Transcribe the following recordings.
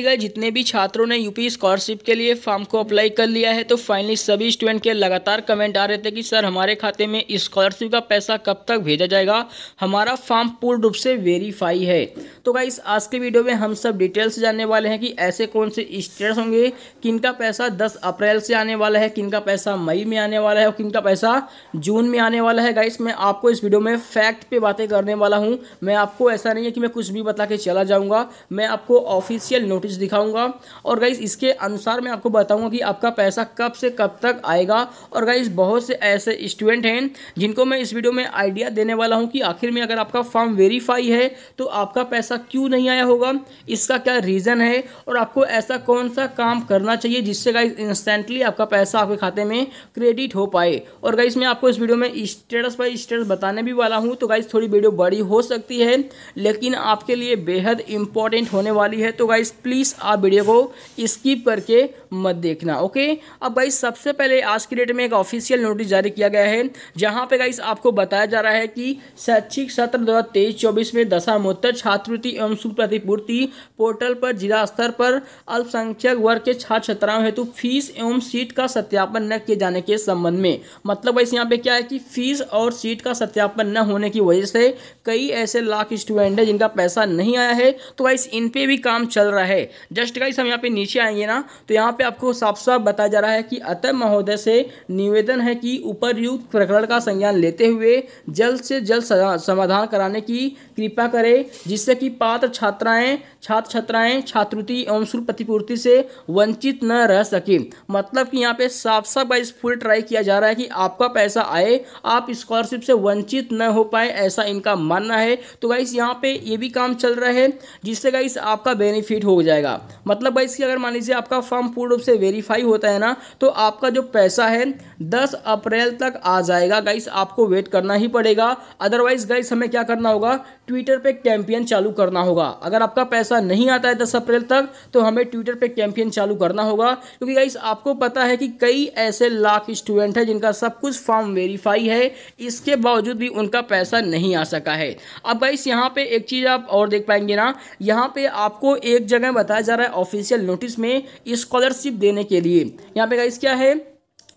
गए जितने भी छात्रों ने यूपी स्कॉलरशिप के लिए फॉर्म को अप्लाई कर लिया है तो फाइनली सभी स्टूडेंट के लगातार कमेंट आ रहे थे कि सर हमारे खाते में स्कॉलरशिप का पैसा कब तक भेजा जाएगा हमारा फॉर्म पूर्ण रूप से वेरीफाई है तो गाइस आज के वीडियो में हम सब डिटेल्स जानने वाले हैं कि ऐसे कौन से स्टेट्स होंगे किनका पैसा दस अप्रैल से आने वाला है किनका पैसा मई में आने वाला है और किनका पैसा जून में आने वाला है गाइस मैं आपको इस वीडियो में फैक्ट पर बातें करने वाला हूँ मैं आपको ऐसा नहीं है कि मैं कुछ भी बता के चला जाऊँगा मैं आपको ऑफिशियल नोट नोटिस दिखाऊंगा और गाइस इसके अनुसार मैं आपको बताऊंगा कि आपका पैसा कब से कब तक आएगा और गाइस बहुत से ऐसे स्टूडेंट हैं जिनको मैं इस वीडियो में आइडिया देने वाला हूं कि आखिर में अगर आपका फॉर्म वेरीफाई है तो आपका पैसा क्यों नहीं आया होगा इसका क्या रीज़न है और आपको ऐसा कौन सा काम करना चाहिए जिससे गाइज इंस्टेंटली आपका पैसा आपके खाते में क्रेडिट हो पाए और गाइज मैं आपको इस वीडियो में स्टेटस बाई स्टेटस बताने भी वाला हूँ तो गाइज थोड़ी वीडियो बड़ी हो सकती है लेकिन आपके लिए बेहद इंपॉर्टेंट होने वाली है तो गाइज प्लीज़ प्लीज़ आप वीडियो को स्किप करके मत देखना ओके अब गाइस सबसे पहले आज की डेट में एक ऑफिशियल नोटिस जारी किया गया है जहां पे गाइस आपको बताया जा रहा है कि शैक्षिक सत्र दो हज़ार तेईस चौबीस में दशामोत्तर छात्रवृत्ति एवं सुप्रतिपूर्ति पोर्टल पर जिला स्तर पर अल्पसंख्यक वर्ग के छात्र छात्राओं हेतु फीस एवं सीट का सत्यापन न किए जाने के संबंध में मतलब वैसे यहाँ पे क्या है कि फीस और सीट का सत्यापन न होने की वजह से कई ऐसे लाख स्टूडेंट हैं जिनका पैसा नहीं आया है तो वाइस इन पर भी काम चल रहा है है जस्ट गाइस हम यहाँ पे नीचे आएंगे ना तो यहाँ पे आपको साफ साफ बताया जा रहा है कि अतः महोदय से निवेदन है कि उपरयुक्त प्रकरण का संज्ञान लेते हुए जल्द से जल्द समाधान कराने की कृपा करें जिससे कि पात्र छात्राएं छात्र छात्राएं छात्रवृत्ति एवं शुल्क प्रतिपूर्ति से वंचित न रह सके मतलब कि यहाँ पे साफ साफ गाइस फुल ट्राई किया जा रहा है कि आपका पैसा आए आप स्कॉलरशिप से वंचित न हो पाए ऐसा इनका मानना है तो गाइस यहाँ पे ये भी काम चल रहा है जिससे गाइस आपका बेनिफिट हो जाए जाएगा मतलब भाई इसकी अगर मान लीजिए आपका फॉर्म पूर्ण रूप से वेरीफाई होता है ना तो आपका जो पैसा है दस अप्रैल तक आ जाएगा गाइस आपको वेट करना ही पड़ेगा अदरवाइज गाइस हमें क्या करना होगा ट्विटर पे कैंपियन चालू करना होगा अगर आपका पैसा नहीं आता है दस अप्रैल तक तो हमें ट्विटर पे कैंपियन चालू करना होगा क्योंकि गाइस आपको पता है कि कई ऐसे लाख स्टूडेंट हैं जिनका सब कुछ फॉर्म वेरीफाई है इसके बावजूद भी उनका पैसा नहीं आ सका है अब गाइस यहाँ पे एक चीज़ आप और देख पाएंगे ना यहाँ पे आपको एक जगह में बताया जा रहा है ऑफिशियल नोटिस में स्कॉलरशिप देने के लिए यहाँ पे गाइस क्या है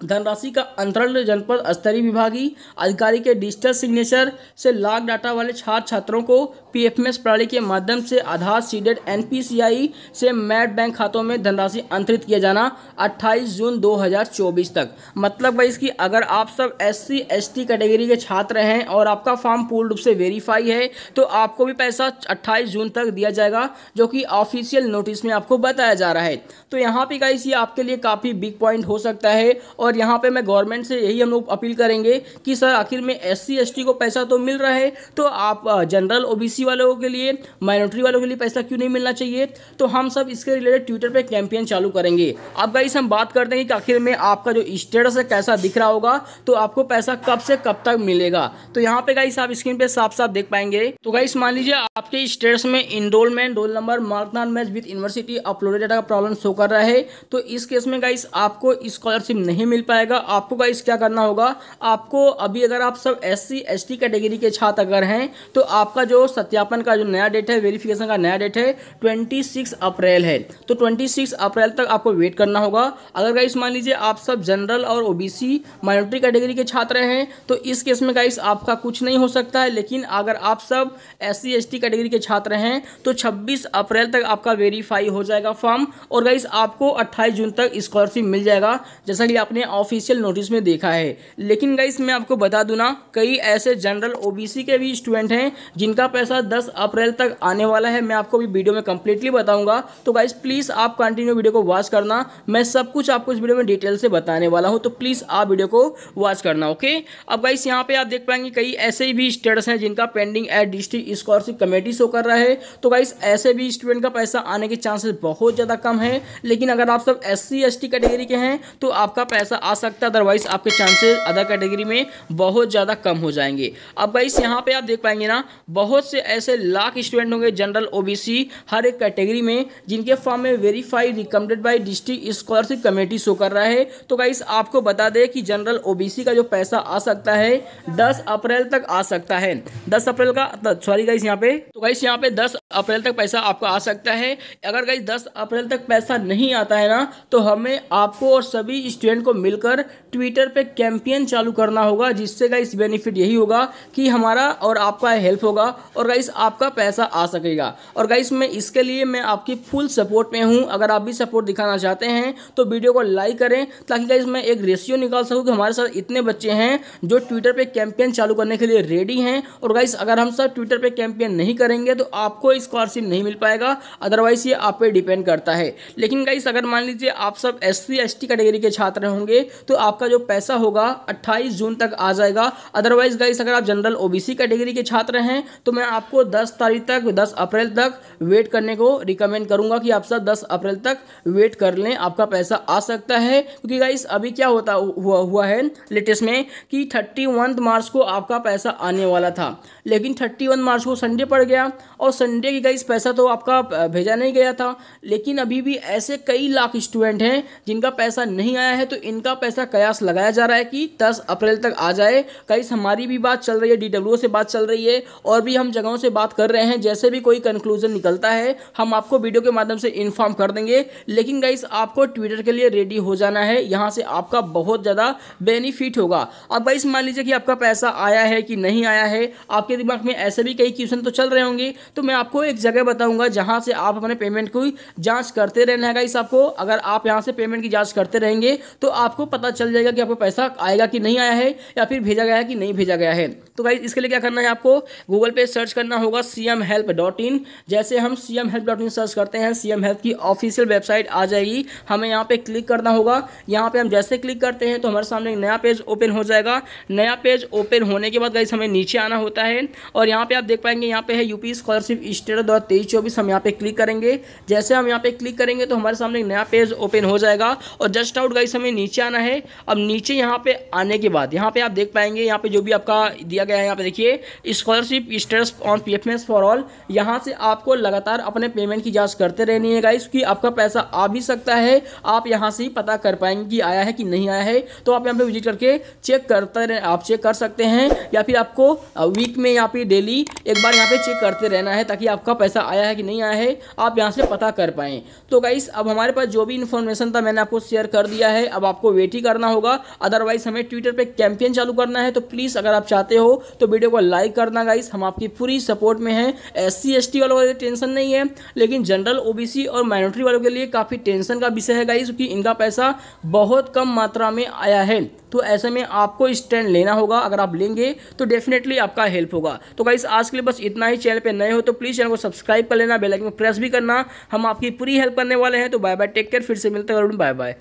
धनराशि का अंतरण जनपद स्तरीय विभागीय अधिकारी के डिजिटल सिग्नेचर से लाख डाटा वाले छात्र छात्रों को पीएफएमएस प्रणाली के माध्यम से आधार सीडेड एनपीसीआई से मैट बैंक खातों में धनराशि अंतरित किया जाना 28 जून 2024 तक मतलब भाई इसकी अगर आप सब एससी एसटी कैटेगरी के छात्र हैं और आपका फॉर्म पूर्ण रूप से वेरीफाई है तो आपको भी पैसा अट्ठाईस जून तक दिया जाएगा जो कि ऑफिशियल नोटिस में आपको बताया जा रहा है तो यहाँ पे गाइस ये आपके लिए काफ़ी बिग पॉइंट हो सकता है और यहाँ पे मैं गवर्नमेंट से यही हम लोग अपील करेंगे कि सर आखिर में एस सी को पैसा तो मिल रहा है तो आप जनरल ओ बी सी सी वालों के लिए माइनॉरिटी वालों के लिए पैसा क्यों नहीं मिलना चाहिए तो हम सब इसके रिलेटेड ट्विटर पर कैंपेन चालू करेंगे अब गाइस हम बात करते हैं कि आखिर में आपका जो स्टेटस है कैसा दिख रहा होगा तो आपको पैसा कब से कब तक मिलेगा तो यहाँ पे गाइस आप स्क्रीन पर साफ साफ देख पाएंगे तो गाइस मान लीजिए आपके स्टेटस में enrollment roll number mark not match with university uploaded data का प्रॉब्लम शो कर रहा है तो इस केस में गाइस आपको स्कॉलरशिप नहीं मिल पाएगा आपको गाइस क्या करना होगा आपको अभी अगर आप सब एस सी कैटेगरी के छात्र अगर हैं तो आपका जो सत्य सत्यापन का जो नया डेट है वेरिफिकेशन का नया डेट है ट्वेंटी सिक्स अप्रैल है तो ट्वेंटी सिक्स अप्रैल तक आपको वेट करना होगा अगर गाइस मान लीजिए आप सब जनरल और ओबीसी माइनॉरिटी कैटेगरी के छात्र हैं तो इस केस में गाइस आपका कुछ नहीं हो सकता है लेकिन अगर आप सब एस सी कैटेगरी के छात्र हैं तो छब्बीस अप्रैल तक आपका वेरीफाई हो जाएगा फॉर्म और गाइस आपको अट्ठाईस जून तक स्कॉलरशिप मिल जाएगा जैसा कि आपने ऑफिशियल नोटिस में देखा है लेकिन गाइस मैं आपको बता दूँ ना कई ऐसे जनरल ओबीसी के भी स्टूडेंट हैं जिनका पैसा 10 अप्रैल तक आने वाला है मैं आपको भी वीडियो में कंप्लीटली बताऊंगा तो गाइज प्लीज़ आप कंटिन्यू वीडियो को वॉच करना मैं सब कुछ आपको इस वीडियो में डिटेल से बताने वाला हूँ तो प्लीज़ आप वीडियो को वॉच करना ओके अब गाइस यहाँ पे आप देख पाएंगे कई ऐसे भी स्टेटस हैं जिनका pending at district scholarship committee show कर रहा है तो गाइस ऐसे भी स्टूडेंट का पैसा आने के चांसेस बहुत ज़्यादा कम है लेकिन अगर आप सब एस सी कैटेगरी के हैं तो आपका पैसा आ सकता है अदरवाइज आपके चांसेस अदर कैटेगरी में बहुत ज़्यादा कम हो जाएंगे अब गाइस यहाँ पर आप देख पाएंगे ना बहुत से ऐसे लाख स्टूडेंट होंगे जनरल ओबीसी हर एक कैटेगरी में जिनके फॉर्म में verify recommended by district scholarship committee show कर रहा है तो गाइस आपको बता दें कि जनरल ओबीसी का जो पैसा आ सकता है दस अप्रैल तक आ सकता है दस अप्रैल का सॉरी गाइस यहाँ पे तो गाइस यहाँ पे दस अप्रैल तक पैसा आपका आ सकता है अगर गई दस अप्रैल तक पैसा नहीं आता है ना तो हमें आपको और सभी स्टूडेंट को मिलकर ट्विटर पे कैंपेन चालू करना होगा जिससे गई बेनिफिट यही होगा कि हमारा और आपका हेल्प होगा और गाइस आपका पैसा आ सकेगा और गाइस मैं इसके लिए मैं आपकी फुल सपोर्ट में हूँ अगर आप भी सपोर्ट दिखाना चाहते हैं तो वीडियो को लाइक करें ताकि गाइस मैं एक रेशियो निकाल सकूँ कि हमारे साथ इतने बच्चे हैं जो ट्विटर पर कैंपेन चालू करने के लिए रेडी हैं और गाइस अगर हम सब ट्विटर पर कैंपेन नहीं करेंगे तो आपको कोई स्कॉलरशिप नहीं मिल पाएगा अदरवाइज ये आप पे डिपेंड करता है लेकिन गाइस अगर मान लीजिए आप सब एस सी एस कैटेगरी के छात्र होंगे तो आपका जो पैसा होगा अट्ठाईस जून तक आ जाएगा अदरवाइज गाइस अगर आप जनरल ओबीसी कैटेगरी के छात्र हैं तो मैं आपको दस तारीख तक दस अप्रैल तक वेट करने को रिकमेंड करूँगा कि आप सब दस अप्रैल तक वेट कर लें आपका पैसा आ सकता है क्योंकि गाइस अभी क्या होता हुआ हुआ है लेटेस्ट में कि थर्टी मार्च को आपका पैसा आने वाला था लेकिन थर्टी वन मार्च को संडे पड़ गया और संडे की गाइस पैसा तो आपका भेजा नहीं गया था लेकिन अभी भी ऐसे कई लाख स्टूडेंट हैं जिनका पैसा नहीं आया है तो इनका पैसा कयास लगाया जा रहा है कि दस अप्रैल तक आ जाए गाइस हमारी भी बात चल रही है डी से बात चल रही है और भी हम जगहों से बात कर रहे हैं जैसे भी कोई कंक्लूजन निकलता है हम आपको वीडियो के माध्यम से इन्फॉर्म कर देंगे लेकिन गाइस आपको ट्विटर के लिए रेडी हो जाना है यहाँ से आपका बहुत ज़्यादा बेनिफिट होगा अब गाइस मान लीजिए कि आपका पैसा आया है कि नहीं आया है आपके आपके दिमाग में ऐसे भी कई क्वेश्चन तो चल रहे होंगे तो मैं आपको एक जगह बताऊंगा जहां से आप अपने पेमेंट की जांच करते रहना है इस आपको अगर आप यहां से पेमेंट की जांच करते रहेंगे तो आपको पता चल जाएगा कि आपको पैसा आएगा कि नहीं आया है या फिर भेजा गया है कि नहीं भेजा गया है तो भाई इसके लिए क्या करना है आपको गूगल पे सर्च करना होगा सी हेल्प डॉट इन जैसे हम C M help dot in search करते हैं सी एम हेल्प की ऑफिशियल वेबसाइट आ जाएगी हमें यहाँ पे क्लिक करना होगा यहाँ पे हम जैसे क्लिक करते हैं तो हमारे सामने एक नया पेज ओपन हो जाएगा नया पेज ओपन होने के बाद गाइस हमें नीचे आना होता है है और यहाँ पे आप देख पाएंगे यहाँ पे है यूपी स्कॉलरशिप स्टेट दो हज़ार तेईस चौबीस हम यहाँ पे क्लिक करेंगे जैसे हम यहाँ पे क्लिक करेंगे तो हमारे सामने एक नया पेज ओपन हो जाएगा और जस्ट आउट गाइस हमें नीचे आना है अब नीचे यहाँ पे आने के बाद यहाँ पे आप देख पाएंगे यहाँ पे जो भी आपका दिया गया है यहाँ पे देखिए scholarship status on P for all यहाँ से आपको लगातार अपने पेमेंट की जाँच करते रहनी है गाइस कि आपका पैसा आ भी सकता है आप यहाँ से ही पता कर पाएंगे कि आया है कि नहीं आया है तो आप यहाँ पे विजिट करके चेक करते आप चेक कर सकते हैं या फिर आपको वीक में हैं यहाँ पे डेली एक बार यहाँ पे चेक करते रहना है ताकि आपका पैसा आया है कि नहीं आया है आप यहाँ से पता कर पाएँ तो गाइस अब हमारे पास जो भी इन्फॉर्मेशन था मैंने आपको शेयर कर दिया है अब आपको वेट ही करना होगा अदरवाइज हमें ट्विटर पर कैंपेन चालू करना है तो प्लीज़ अगर आप चाहते हो तो वीडियो को लाइक करना गाइस हम आपकी पूरी सपोर्ट में हैं एस सी वालों के टेंशन नहीं है लेकिन जनरल ओ और माइनॉरिटी वालों के लिए काफ़ी टेंशन का विषय है गाइस क्योंकि इनका पैसा बहुत कम मात्रा में आया है तो ऐसे में आपको स्टैंड लेना होगा अगर आप लेंगे तो डेफिनेटली आपका हेल्प होगा तो गाइस आज के लिए बस इतना ही चैनल पर नए हो तो प्लीज़ चैनल को सब्सक्राइब कर लेना बेलाइकन प्रेस भी करना हम आपकी पूरी हेल्प करने वाले हैं तो बाय बाय टेक केयर फिर से मिलते हैं बाय बाय